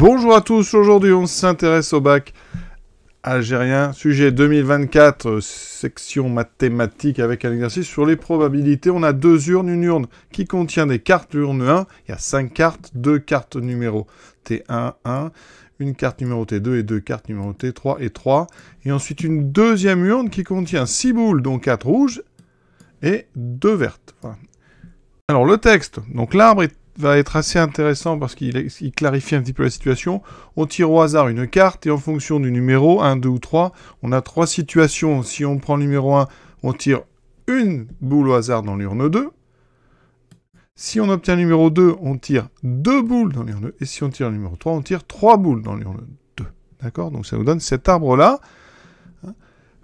Bonjour à tous, aujourd'hui on s'intéresse au bac algérien, sujet 2024, section mathématiques avec un exercice sur les probabilités. On a deux urnes, une urne qui contient des cartes, l'urne 1, il y a cinq cartes, deux cartes numéro T1, 1, une carte numéro T2 et deux cartes numéro T3 et 3, et ensuite une deuxième urne qui contient six boules, dont quatre rouges et deux vertes. Alors le texte, donc l'arbre est va être assez intéressant parce qu'il clarifie un petit peu la situation. On tire au hasard une carte et en fonction du numéro 1, 2 ou 3, on a trois situations. Si on prend le numéro 1, on tire une boule au hasard dans l'urne 2. Si on obtient le numéro 2, on tire deux boules dans l'urne 2. Et si on tire le numéro 3, on tire trois boules dans l'urne 2. D'accord Donc ça nous donne cet arbre-là. Hein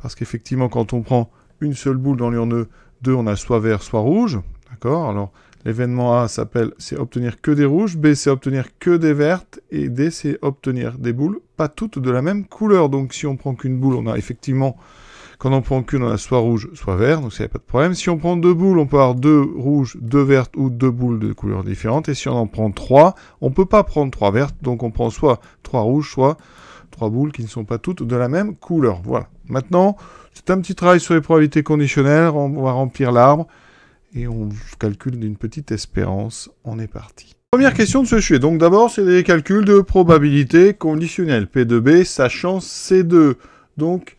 parce qu'effectivement, quand on prend une seule boule dans l'urne 2, on a soit vert, soit rouge. D'accord Alors L'événement A s'appelle c'est obtenir que des rouges, B c'est obtenir que des vertes, et D c'est obtenir des boules, pas toutes de la même couleur. Donc si on prend qu'une boule, on a effectivement, quand on prend qu'une, on a soit rouge, soit vert, donc ça n'y a pas de problème. Si on prend deux boules, on peut avoir deux rouges, deux vertes ou deux boules de couleurs différentes. Et si on en prend trois, on ne peut pas prendre trois vertes, donc on prend soit trois rouges, soit trois boules qui ne sont pas toutes de la même couleur. Voilà. Maintenant, c'est un petit travail sur les probabilités conditionnelles, on va remplir l'arbre et on calcule d'une petite espérance. On est parti. Première question de ce sujet. Donc d'abord, c'est des calculs de probabilité conditionnelle. p de b sachant C2. Donc,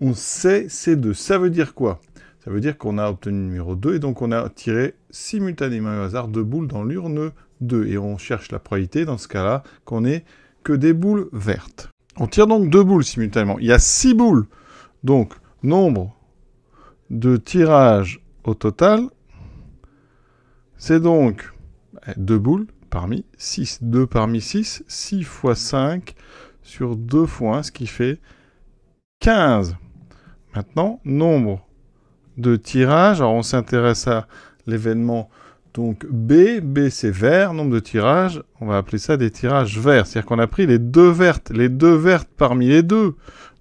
on sait C2. Ça veut dire quoi Ça veut dire qu'on a obtenu le numéro 2 et donc on a tiré simultanément au hasard deux boules dans l'urne 2. Et on cherche la probabilité, dans ce cas-là, qu'on ait que des boules vertes. On tire donc deux boules simultanément. Il y a six boules. Donc, nombre de tirages au total, c'est donc 2 eh, boules parmi 6. 2 parmi 6, 6 fois 5 sur 2 fois 1, ce qui fait 15. Maintenant, nombre de tirages. Alors on s'intéresse à l'événement donc B. B c'est vert, nombre de tirages. On va appeler ça des tirages verts. C'est-à-dire qu'on a pris les deux vertes, les deux vertes parmi les deux.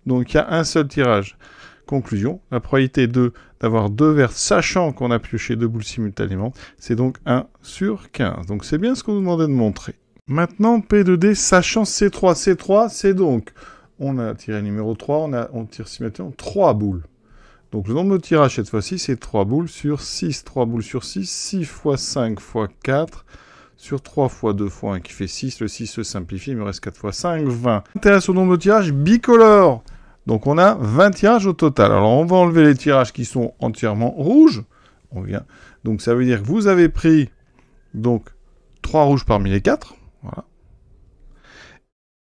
Donc il y a un seul tirage. Conclusion, la probabilité de avoir deux vertes sachant qu'on a pioché deux boules simultanément. C'est donc 1 sur 15. Donc c'est bien ce qu'on nous demandait de montrer. Maintenant, P2D, sachant C3, C3, c'est donc... On a tiré le numéro 3, on, a, on tire simultanément 3 boules. Donc le nombre de tirages cette fois-ci, c'est 3 boules sur 6. 3 boules sur 6, 6 fois 5 x 4 sur 3 x 2 fois 1 qui fait 6. Le 6 se simplifie, il me reste 4 fois 5, 20. Intéresse au nombre de tirages bicolore donc on a 20 tirages au total. Alors on va enlever les tirages qui sont entièrement rouges. On vient. Donc ça veut dire que vous avez pris donc 3 rouges parmi les 4. Voilà.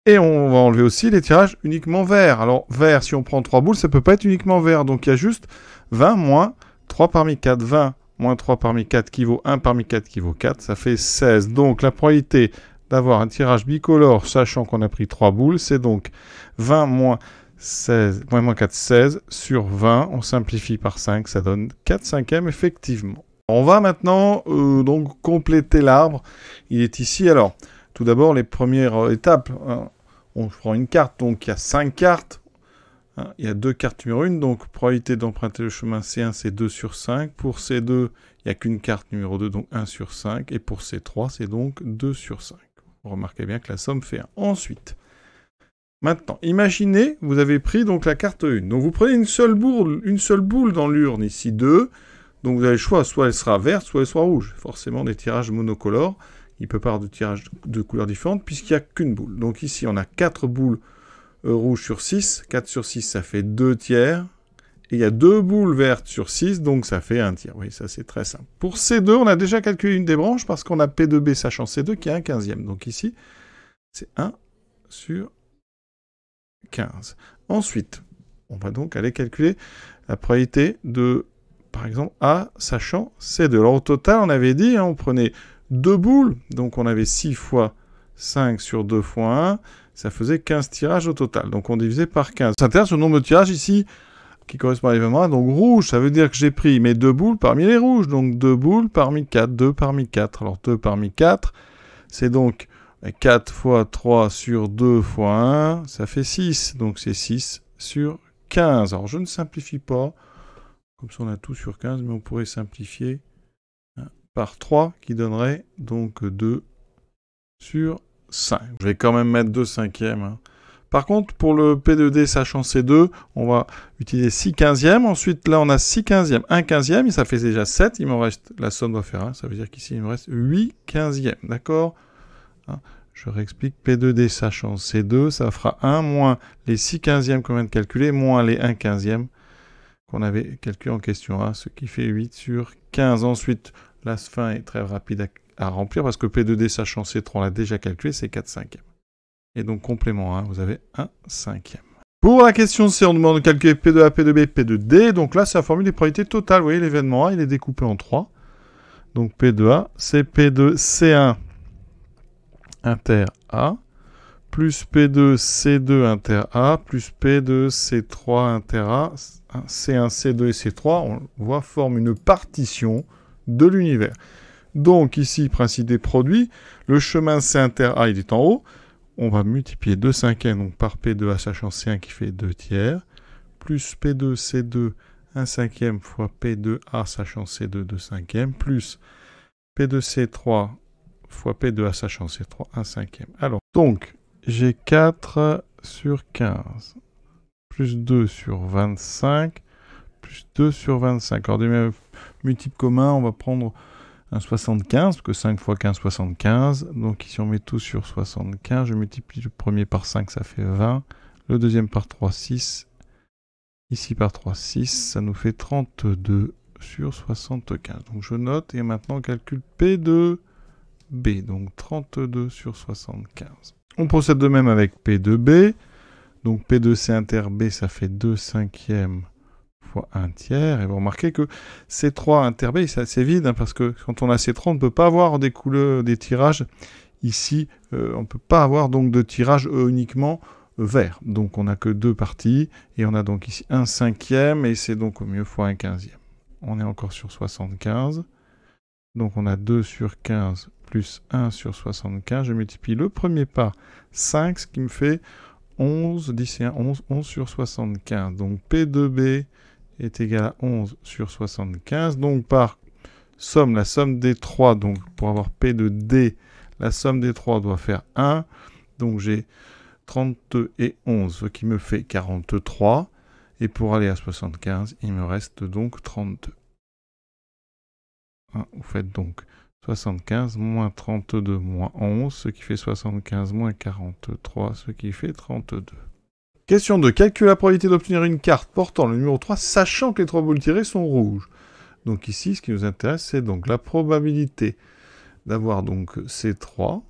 Et on va enlever aussi les tirages uniquement verts. Alors vert, si on prend 3 boules, ça ne peut pas être uniquement vert. Donc il y a juste 20 moins 3 parmi 4. 20 moins 3 parmi 4 qui vaut 1 parmi 4 qui vaut 4. Ça fait 16. Donc la probabilité d'avoir un tirage bicolore, sachant qu'on a pris 3 boules, c'est donc 20 moins 16, moins 4, 16 sur 20. On simplifie par 5, ça donne 4 cinquièmes, effectivement. On va maintenant euh, donc compléter l'arbre. Il est ici. Alors, tout d'abord, les premières euh, étapes. Hein. on prend une carte, donc il y a 5 cartes. Hein. il y a deux cartes numéro 1, donc probabilité d'emprunter le chemin C1, c'est 2 sur 5. Pour C2, il n'y a qu'une carte numéro 2, donc 1 sur 5. Et pour C3, c'est donc 2 sur 5. remarquez bien que la somme fait 1. Ensuite, Maintenant, imaginez, vous avez pris donc la carte 1. Donc vous prenez une seule boule, une seule boule dans l'urne, ici 2. Donc vous avez le choix, soit elle sera verte, soit elle sera rouge. Forcément des tirages monocolores. Il peut pas avoir de tirages de couleurs différentes puisqu'il n'y a qu'une boule. Donc ici on a 4 boules euh, rouges sur 6. 4 sur 6 ça fait 2 tiers. Et il y a 2 boules vertes sur 6, donc ça fait 1 tiers. Oui, ça c'est très simple. Pour C2, on a déjà calculé une des branches parce qu'on a P2B sachant C2 qui est 1 quinzième. Donc ici, c'est 1 sur 15. Ensuite, on va donc aller calculer la probabilité de, par exemple, A sachant C2. Alors au total, on avait dit, hein, on prenait deux boules, donc on avait 6 fois 5 sur 2 fois 1, ça faisait 15 tirages au total. Donc on divisait par 15. Ça intéresse le nombre de tirages ici qui correspond à l'événement. Donc rouge, ça veut dire que j'ai pris mes deux boules parmi les rouges. Donc deux boules parmi 4, 2 parmi 4. Alors 2 parmi 4, c'est donc 4 fois 3 sur 2 fois 1, ça fait 6. Donc c'est 6 sur 15. Alors je ne simplifie pas. Comme ça on a tout sur 15, mais on pourrait simplifier hein, par 3 qui donnerait donc 2 sur 5. Je vais quand même mettre 2 cinquièmes. Hein. Par contre, pour le P2D, sachant c'est 2 on va utiliser 6 quinzièmes. Ensuite, là, on a 6 quinzièmes, 1 quinzième, et ça fait déjà 7. Il m'en reste, la somme doit faire 1. Ça veut dire qu'ici, il me reste 8 quinzièmes. D'accord Hein, je réexplique, P2D sachant C2, ça fera 1 moins les 6 quinzièmes qu'on vient de calculer, moins les 1 quinzième qu'on avait calculé en question 1, ce qui fait 8 sur 15. Ensuite, la fin est très rapide à, remplir parce que P2D sachant C3, on l'a déjà calculé, c'est 4 cinquièmes. Et donc complément 1, vous avez 1 cinquième. Pour la question C, on demande de calculer P2A, P2B, P2D. Donc là, c'est la formule des probabilités totales. Vous voyez, l'événement A, il est découpé en 3. Donc P2A, c'est P2, C1, inter A, plus P2, C2 inter A, plus P2, C3 inter A, C1, C2 et C3, on voit, forme une partition de l'univers. Donc ici, principe des produits, le chemin C inter A, il est en haut, on va multiplier 2 cinquièmes, donc par P2A, sachant C1 qui fait 2 tiers, plus P2, C2, 1 cinquième fois P2A, sachant C2, 2 cinquièmes, plus P2C3, fois P2 à sa chance, c'est 3, 1 cinquième. Alors, donc, j'ai 4 sur 15, plus 2 sur 25, plus 2 sur 25. Alors, même multiple commun, on va prendre un 75, parce que 5 fois 15, 75. Donc, ici, on met tout sur 75, je multiplie le premier par 5, ça fait 20. Le deuxième par 3, 6. Ici par 3, 6. Ça nous fait 32 sur 75. Donc, je note et maintenant on calcule P2. B, donc 32 sur 75. On procède de même avec P2B. Donc P2C inter B, ça fait 2 cinquièmes fois 1 tiers. Et vous remarquez que C3 inter B, c'est assez vide, hein, parce que quand on a C3, on ne peut pas avoir des couleurs, des tirages. Ici, euh, on ne peut pas avoir donc de tirage euh, uniquement euh, vert. Donc on n'a que deux parties, et on a donc ici 1 cinquième, et c'est donc au mieux fois 1 quinzième. On est encore sur 75. Donc on a 2 sur 15 plus 1 sur 75, je multiplie le premier par 5, ce qui me fait 11, d'ici 11, 11 sur 75. Donc p de b est égal à 11 sur 75. Donc par somme, la somme des 3, donc pour avoir P de D, la somme des 3 doit faire 1. Donc j'ai 32 et 11, ce qui me fait 43. Et pour aller à 75, il me reste donc 32. Hein, vous faites donc 75 moins 32 moins 11, ce qui fait 75 moins 43, ce qui fait 32. Question 2. Calcule la probabilité d'obtenir une carte portant le numéro 3, sachant que les trois boules tirées sont rouges. Donc ici, ce qui nous intéresse, c'est donc la probabilité d'avoir donc ces 3,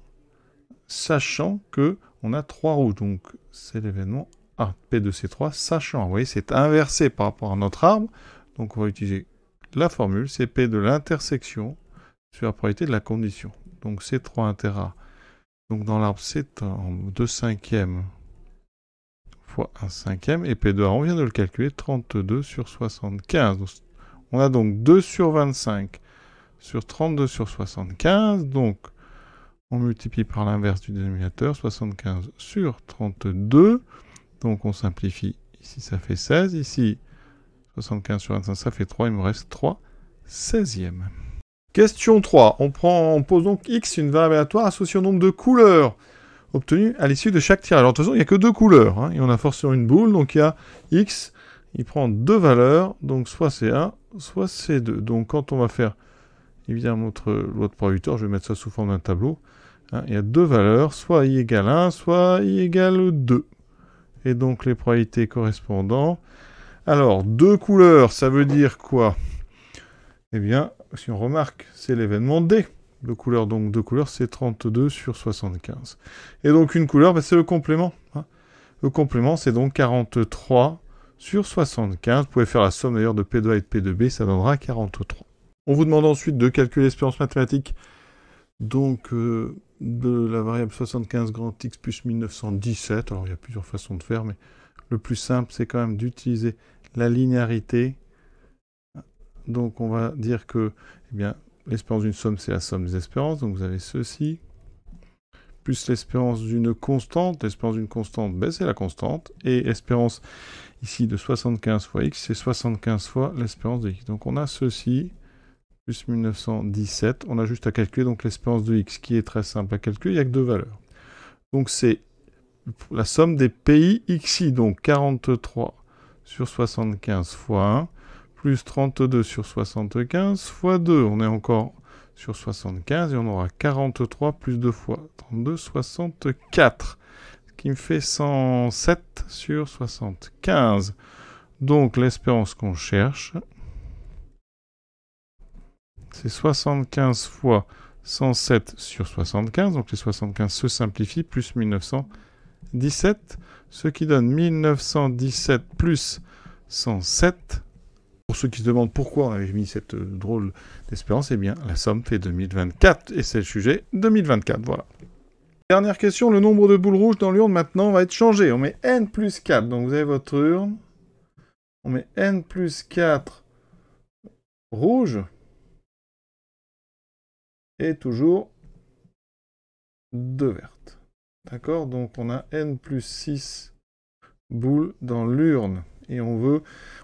sachant que on a 3 rouges. Donc c'est l'événement A, p de c 3 sachant. Vous voyez, c'est inversé par rapport à notre arbre. Donc on va utiliser la formule, c'est P de l'intersection sur la probabilité de la condition. Donc c'est 3 Tera. Donc dans l'arbre c'est en 2 cinquièmes fois 1 cinquième. Et P2, on vient de le calculer, 32 sur 75. on a donc 2 sur 25 sur 32 sur 75. Donc on multiplie par l'inverse du dénominateur, 75 sur 32. Donc on simplifie. Ici ça fait 16. Ici 75 sur 25 ça fait 3. Il me reste 3 16e. Question 3. On, prend, pose donc X, une variable aléatoire associée au nombre de couleurs obtenues à l'issue de chaque tirage. Alors, de toute façon, il n'y a que deux couleurs. Hein, et on a forcément une boule. Donc, il y a X, il prend deux valeurs. Donc, soit c'est 1, soit c'est 2. Donc, quand on va faire, évidemment, notre loi de probabilité, je vais mettre ça sous forme d'un tableau. Hein, il y a deux valeurs. Soit I égale 1, soit I égale 2. Et donc, les probabilités correspondantes. Alors, deux couleurs, ça veut dire quoi eh bien, si on remarque, c'est l'événement D. de couleur donc de couleur c'est 32 sur 75. Et donc une couleur, bah, c'est le complément. Hein. Le complément, c'est donc 43 sur 75. Vous pouvez faire la somme d'ailleurs de P2A et de P2B, ça donnera 43. On vous demande ensuite de calculer l'expérience mathématique donc euh, de la variable 75 grand X plus 1917. Alors il y a plusieurs façons de faire, mais le plus simple, c'est quand même d'utiliser la linéarité donc on va dire que eh l'espérance d'une somme, c'est la somme des espérances. Donc vous avez ceci, plus l'espérance d'une constante. L'espérance d'une constante, ben, c'est la constante. Et l'espérance ici de 75 fois x, c'est 75 fois l'espérance de x. Donc on a ceci, plus 1917. On a juste à calculer donc l'espérance de x, qui est très simple à calculer. Il n'y a que deux valeurs. Donc c'est la somme des pays xi, donc 43 sur 75 fois 1 plus 32 sur 75 fois 2. On est encore sur 75 et on aura 43 plus 2 fois 32, 64. Ce qui me fait 107 sur 75. Donc l'espérance qu'on cherche, c'est 75 fois 107 sur 75. Donc les 75 se simplifient, plus 1917, ce qui donne 1917 plus 107 pour ceux qui se demandent pourquoi on avait mis cette euh, drôle d'espérance, eh bien, la somme fait 2024 et c'est le sujet 2024. Voilà. Dernière question, le nombre de boules rouges dans l'urne maintenant va être changé. On met n plus 4, donc vous avez votre urne. On met n plus 4 rouge. Et toujours deux vertes. D'accord Donc on a n plus 6 boules dans l'urne et on veut,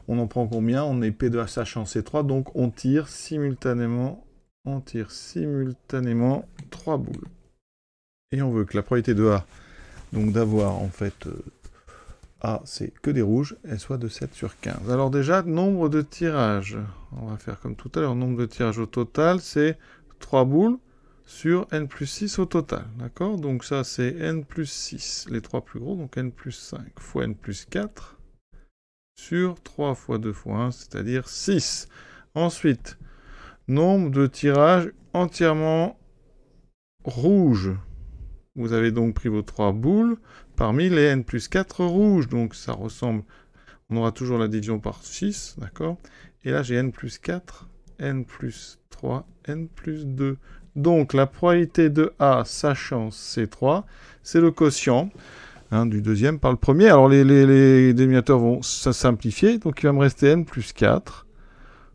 on en prend combien On est p 2 a en C3, donc on tire simultanément, on tire simultanément 3 boules. Et on veut que la probabilité de A, donc d'avoir en fait euh, A, c'est que des rouges, elle soit de 7 sur 15. Alors déjà, nombre de tirages, on va faire comme tout à l'heure, nombre de tirages au total, c'est 3 boules sur n plus 6 au total. D'accord Donc ça, c'est n plus 6, les trois plus gros, donc n plus 5 fois n plus 4 sur 3 fois 2 fois 1, c'est-à-dire 6. Ensuite, nombre de tirages entièrement rouges. Vous avez donc pris vos 3 boules parmi les n plus 4 rouges. Donc ça ressemble, on aura toujours la division par 6, d'accord Et là j'ai n plus 4, n plus 3, n plus 2. Donc la probabilité de A sachant C3, c'est le quotient. Hein, du deuxième par le premier. Alors les, dénominateurs vont se simplifier, donc il va me rester n plus 4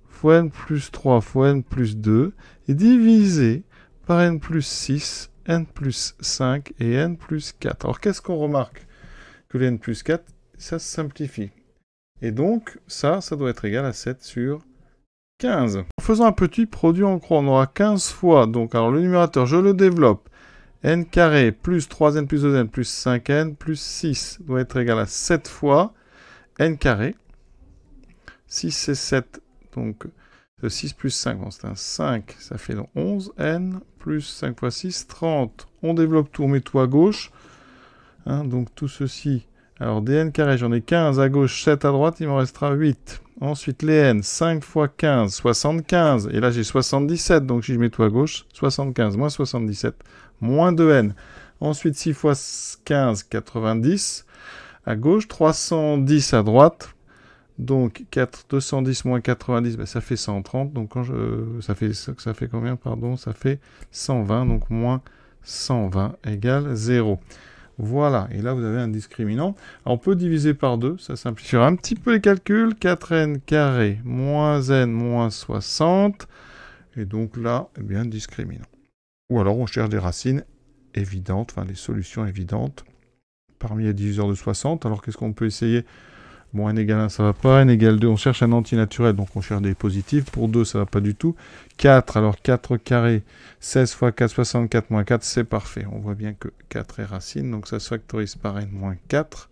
fois n plus 3 fois n plus 2, et divisé par n plus 6, n plus 5 et n plus 4. Alors qu'est-ce qu'on remarque Que les n plus 4, ça se simplifie. Et donc ça, ça doit être égal à 7 sur 15. En faisant un petit produit en croix, on aura 15 fois. Donc alors le numérateur, je le développe n carré plus 3n plus 2n plus 5n plus 6 doit être égal à 7 fois n carré. 6 c'est 7, donc 6 euh, plus 5, c'est un 5, ça fait 11n plus 5 fois 6, 30. On développe tout, on met tout à gauche. Hein, donc tout ceci, alors dn carré, j'en ai 15 à gauche, 7 à droite, il m'en restera 8. Ensuite, les N, 5 fois 15, 75. Et là, j'ai 77, donc si je mets tout à gauche, 75 moins 77, moins 2N. Ensuite, 6 fois 15, 90. À gauche, 310 à droite. Donc, 4, 210 moins 90, ben, ça fait 130. Donc, quand ça, fait, ça combien Pardon, ça fait 120. Donc, moins 120 égale 0. Voilà, et là vous avez un discriminant. on peut diviser par 2, ça simplifiera un petit peu les calculs. 4n carré moins n moins 60. Et donc là, eh bien, discriminant. Ou alors on cherche des racines évidentes, enfin des solutions évidentes parmi les diviseurs de 60. Alors qu'est-ce qu'on peut essayer Bon, n égale 1, ça va pas. n égale 2, on cherche un antinaturel, donc on cherche des positifs. Pour 2, ça va pas du tout. 4, alors 4 carré, 16 fois 4, 64 moins 4, c'est parfait. On voit bien que 4 est racine, donc ça se factorise par n moins 4.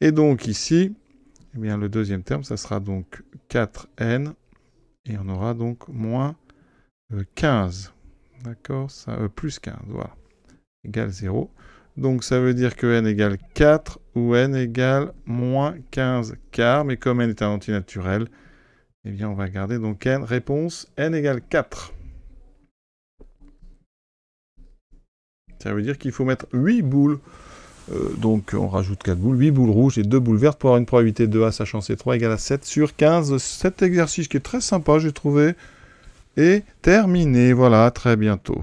Et donc ici, eh bien, le deuxième terme, ça sera donc 4n, et on aura donc moins 15. Euh, D'accord ça euh, Plus 15, voilà. Égale 0. Donc ça veut dire que n égale 4 ou n égale moins 15 quarts. Mais comme n est un antinaturel, eh bien on va garder donc n. Réponse n égale 4. Ça veut dire qu'il faut mettre 8 boules. Euh, donc on rajoute 4 boules, 8 boules rouges et 2 boules vertes pour avoir une probabilité de A sachant C3 égale à 7 sur 15. Cet exercice qui est très sympa, j'ai trouvé, est terminé. Voilà, à très bientôt.